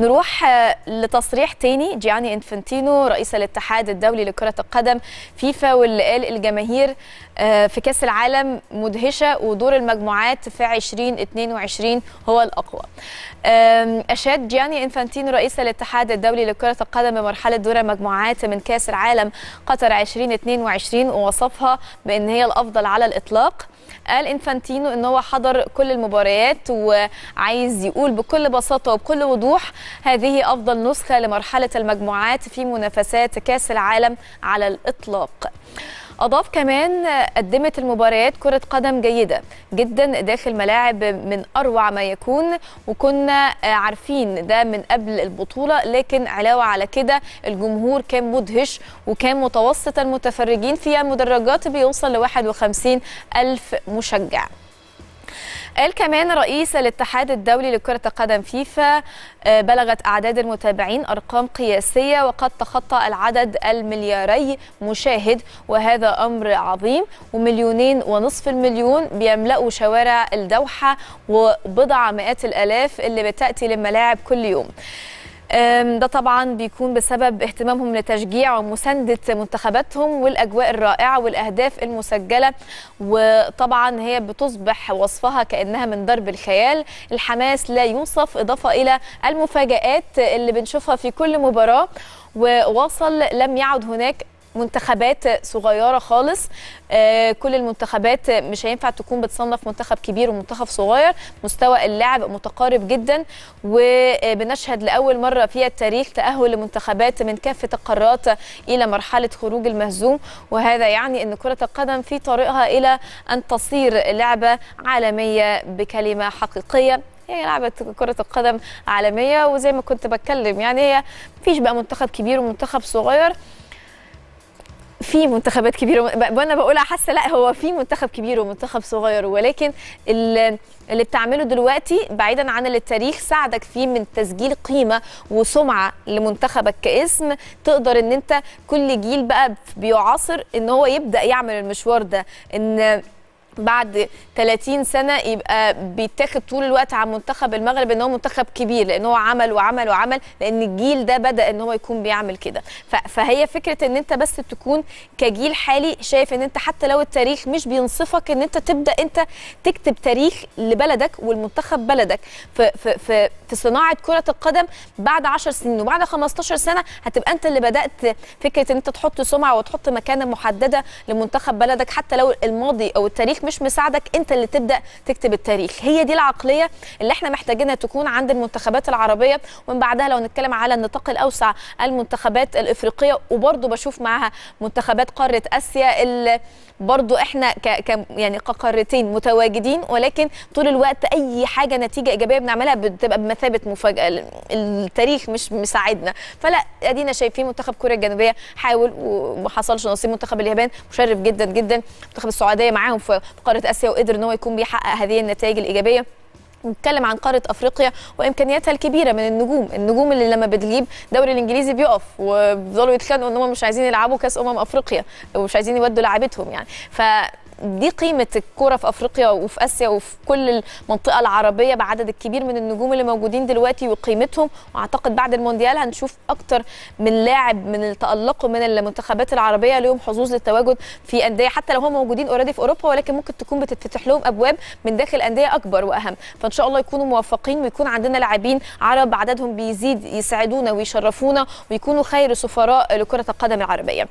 نروح لتصريح تاني جياني انفانتينو رئيس الاتحاد الدولي لكرة القدم فيفا واللي قال الجماهير آه، في كأس العالم مدهشة ودور المجموعات في 2022 هو الأقوى أشاد جياني انفانتينو رئيس الاتحاد الدولي لكرة القدم بمرحلة دور المجموعات من كأس العالم قطر 2022 ووصفها بأن هي الأفضل على الإطلاق قال انفانتينو ان هو حضر كل المباريات وعايز يقول بكل بساطه وبكل وضوح هذه أفضل نسخة لمرحلة المجموعات في منافسات كأس العالم على الإطلاق أضاف كمان قدمت المباريات كرة قدم جيدة جدا داخل ملاعب من أروع ما يكون وكنا عارفين ده من قبل البطولة لكن علاوة على كده الجمهور كان مدهش وكان متوسط المتفرجين فيها مدرجات بيوصل ل 51 ألف مشجع قال كمان رئيس الاتحاد الدولي لكرة القدم فيفا آه، بلغت أعداد المتابعين أرقام قياسية وقد تخطى العدد الملياري مشاهد وهذا أمر عظيم ومليونين ونصف المليون بيملأوا شوارع الدوحة وبضع مئات الألاف اللي بتأتي للملاعب كل يوم ده طبعا بيكون بسبب اهتمامهم لتشجيع ومسانده منتخباتهم والاجواء الرائعه والاهداف المسجله وطبعا هي بتصبح وصفها كانها من درب الخيال الحماس لا يوصف اضافه الى المفاجات اللي بنشوفها في كل مباراه ووصل لم يعد هناك منتخبات صغيره خالص آه، كل المنتخبات مش هينفع تكون بتصنف منتخب كبير ومنتخب صغير مستوى اللعب متقارب جدا وبنشهد لاول مره في التاريخ تاهل المنتخبات من كافه القارات الى مرحله خروج المهزوم وهذا يعني ان كره القدم في طريقها الى ان تصير لعبه عالميه بكلمه حقيقيه هي لعبة كرة القدم عالمية وزي ما كنت بتكلم يعني هي مفيش بقى منتخب كبير ومنتخب صغير في منتخبات كبيره وانا بقولها حاسه لا هو في منتخب كبير ومنتخب صغير ولكن اللي, اللي بتعمله دلوقتي بعيدا عن اللي التاريخ ساعدك فيه من تسجيل قيمه وسمعه لمنتخبك كاسم تقدر ان انت كل جيل بقى بيعاصر ان هو يبدا يعمل المشوار ده ان بعد 30 سنه يبقى بيتاخد طول الوقت على منتخب المغرب ان هو منتخب كبير لان هو عمل وعمل وعمل لان الجيل ده بدا ان هو يكون بيعمل كده فهي فكره ان انت بس تكون كجيل حالي شايف ان انت حتى لو التاريخ مش بينصفك ان انت تبدا انت تكتب تاريخ لبلدك والمنتخب بلدك في في في, في صناعه كره القدم بعد 10 سنين وبعد 15 سنه هتبقى انت اللي بدات فكره ان انت تحط سمعه وتحط مكانه محدده لمنتخب بلدك حتى لو الماضي او التاريخ مش مش مساعدك انت اللي تبدا تكتب التاريخ هي دي العقليه اللي احنا محتاجينها تكون عند المنتخبات العربيه ومن بعدها لو نتكلم على النطاق الاوسع المنتخبات الافريقيه وبرضه بشوف معاها منتخبات قاره اسيا اللي برضو احنا ك يعني كقارتين متواجدين ولكن طول الوقت اي حاجه نتيجه ايجابيه بنعملها بتبقى بمثابه مفاجاه التاريخ مش مساعدنا فلا ادينا شايفين منتخب كوريا الجنوبيه حاول وما حصلش نصيب منتخب اليابان مشرف جدا جدا منتخب السعوديه معاهم في في قاره اسيا وقدر ان هو يكون بيحقق هذه النتائج الايجابيه نتكلم عن قاره افريقيا وامكانياتها الكبيره من النجوم النجوم اللي لما بتجيب دوري الانجليزي بيقف وبيفضلوا يتخانقوا إنهم مش عايزين يلعبوا كاس امم افريقيا ومش عايزين يودوا لعبتهم يعني ف دي قيمه الكوره في افريقيا وفي اسيا وفي كل المنطقه العربيه بعدد الكبير من النجوم اللي موجودين دلوقتي وقيمتهم واعتقد بعد المونديال هنشوف اكتر من لاعب من اللي تالقوا من المنتخبات العربيه لهم حظوظ للتواجد في انديه حتى لو هم موجودين اوريدي في اوروبا ولكن ممكن تكون بتتفتح لهم ابواب من داخل انديه اكبر واهم فان شاء الله يكونوا موفقين ويكون عندنا لاعبين عرب عددهم بيزيد يساعدونا ويشرفونا ويكونوا خير سفراء لكره القدم العربيه